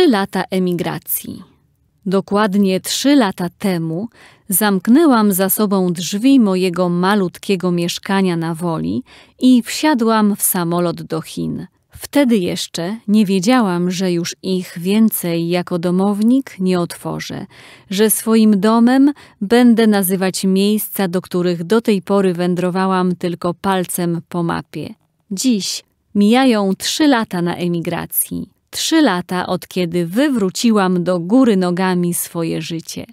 trzy lata emigracji. Dokładnie trzy lata temu zamknęłam za sobą drzwi mojego malutkiego mieszkania na woli i wsiadłam w samolot do Chin. Wtedy jeszcze nie wiedziałam, że już ich więcej jako domownik nie otworzę, że swoim domem będę nazywać miejsca, do których do tej pory wędrowałam tylko palcem po mapie. Dziś mijają trzy lata na emigracji trzy lata od kiedy wywróciłam do góry nogami swoje życie.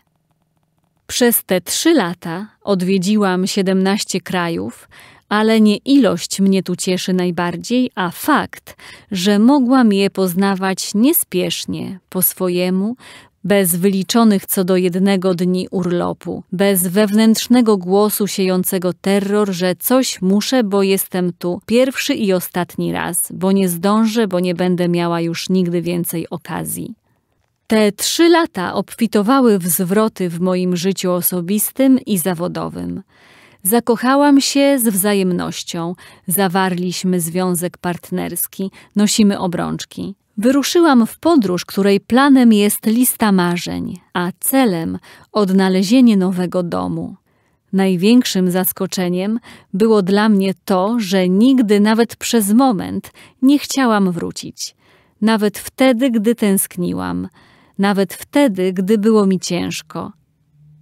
Przez te trzy lata odwiedziłam 17 krajów, ale nie ilość mnie tu cieszy najbardziej, a fakt, że mogłam je poznawać niespiesznie, po swojemu, bez wyliczonych co do jednego dni urlopu, bez wewnętrznego głosu siejącego terror, że coś muszę, bo jestem tu pierwszy i ostatni raz, bo nie zdążę, bo nie będę miała już nigdy więcej okazji. Te trzy lata obfitowały w zwroty w moim życiu osobistym i zawodowym. Zakochałam się z wzajemnością, zawarliśmy związek partnerski, nosimy obrączki. Wyruszyłam w podróż, której planem jest lista marzeń, a celem odnalezienie nowego domu. Największym zaskoczeniem było dla mnie to, że nigdy nawet przez moment nie chciałam wrócić. Nawet wtedy, gdy tęskniłam, nawet wtedy, gdy było mi ciężko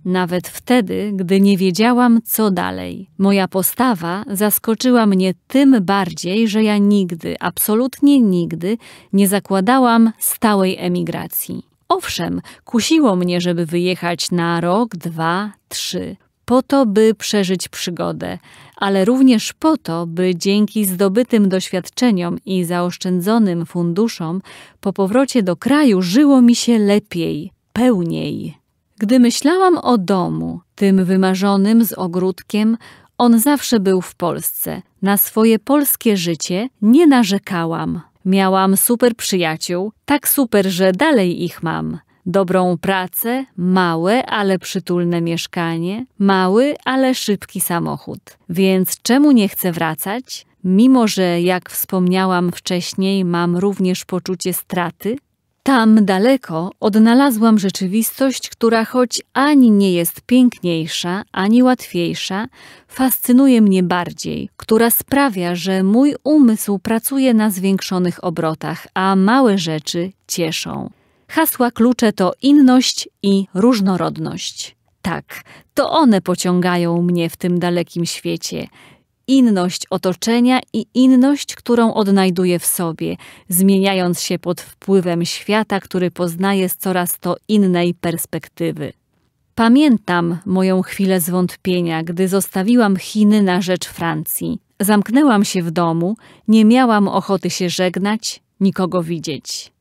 nawet wtedy, gdy nie wiedziałam, co dalej. Moja postawa zaskoczyła mnie tym bardziej, że ja nigdy, absolutnie nigdy, nie zakładałam stałej emigracji. Owszem, kusiło mnie, żeby wyjechać na rok, dwa, trzy, po to, by przeżyć przygodę, ale również po to, by dzięki zdobytym doświadczeniom i zaoszczędzonym funduszom po powrocie do kraju żyło mi się lepiej, pełniej. Gdy myślałam o domu, tym wymarzonym z ogródkiem, on zawsze był w Polsce. Na swoje polskie życie nie narzekałam. Miałam super przyjaciół, tak super, że dalej ich mam. Dobrą pracę, małe, ale przytulne mieszkanie, mały, ale szybki samochód. Więc czemu nie chcę wracać? Mimo, że jak wspomniałam wcześniej, mam również poczucie straty, tam daleko odnalazłam rzeczywistość, która choć ani nie jest piękniejsza, ani łatwiejsza, fascynuje mnie bardziej, która sprawia, że mój umysł pracuje na zwiększonych obrotach, a małe rzeczy cieszą. Hasła klucze to inność i różnorodność. Tak, to one pociągają mnie w tym dalekim świecie inność otoczenia i inność, którą odnajduje w sobie, zmieniając się pod wpływem świata, który poznaje z coraz to innej perspektywy. Pamiętam moją chwilę zwątpienia, gdy zostawiłam Chiny na rzecz Francji. Zamknęłam się w domu, nie miałam ochoty się żegnać, nikogo widzieć.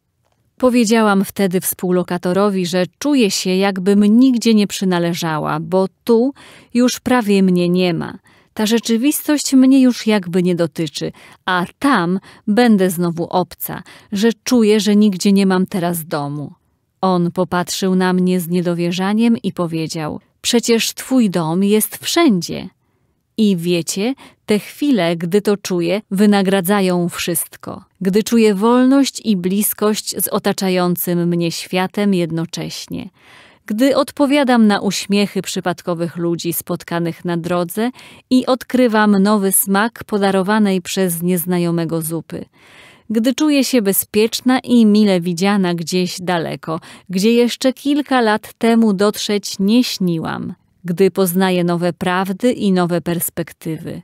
Powiedziałam wtedy współlokatorowi, że czuję się, jakbym nigdzie nie przynależała, bo tu już prawie mnie nie ma – ta rzeczywistość mnie już jakby nie dotyczy, a tam będę znowu obca, że czuję, że nigdzie nie mam teraz domu. On popatrzył na mnie z niedowierzaniem i powiedział: Przecież twój dom jest wszędzie. I wiecie, te chwile, gdy to czuję, wynagradzają wszystko. Gdy czuję wolność i bliskość z otaczającym mnie światem jednocześnie gdy odpowiadam na uśmiechy przypadkowych ludzi spotkanych na drodze i odkrywam nowy smak podarowanej przez nieznajomego zupy. Gdy czuję się bezpieczna i mile widziana gdzieś daleko, gdzie jeszcze kilka lat temu dotrzeć nie śniłam, gdy poznaję nowe prawdy i nowe perspektywy.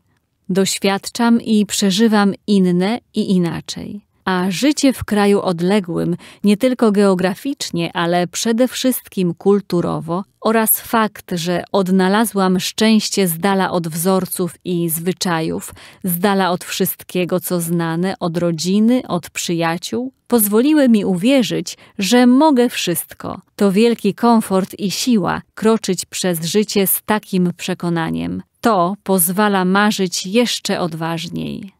Doświadczam i przeżywam inne i inaczej a życie w kraju odległym, nie tylko geograficznie, ale przede wszystkim kulturowo, oraz fakt, że odnalazłam szczęście z dala od wzorców i zwyczajów, z dala od wszystkiego, co znane, od rodziny, od przyjaciół, pozwoliły mi uwierzyć, że mogę wszystko. To wielki komfort i siła kroczyć przez życie z takim przekonaniem. To pozwala marzyć jeszcze odważniej.